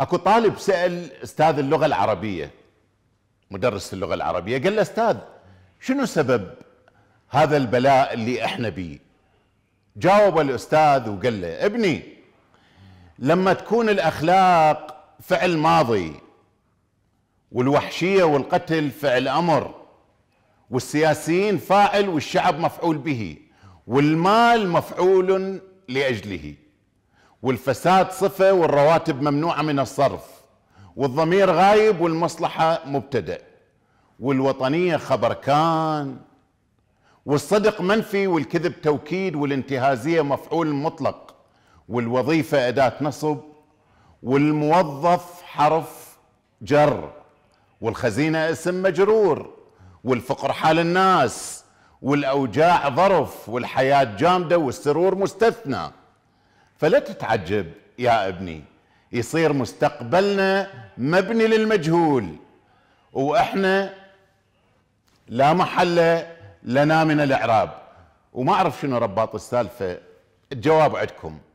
اكو طالب سال استاذ اللغه العربيه مدرس اللغه العربيه قال له استاذ شنو سبب هذا البلاء اللي احنا بيه جاوب الاستاذ وقال له ابني لما تكون الاخلاق فعل ماضي والوحشيه والقتل فعل امر والسياسيين فاعل والشعب مفعول به والمال مفعول لاجله والفساد صفة والرواتب ممنوعة من الصرف والضمير غايب والمصلحة مبتدأ والوطنية خبر كان والصدق منفي والكذب توكيد والانتهازية مفعول مطلق والوظيفة أداة نصب والموظف حرف جر والخزينة اسم مجرور والفقر حال الناس والأوجاع ظرف والحياة جامدة والسرور مستثنى فلا تتعجب يا ابني يصير مستقبلنا مبني للمجهول واحنا لا محل لنا من الاعراب وما اعرف شنو رباط السالفه الجواب عندكم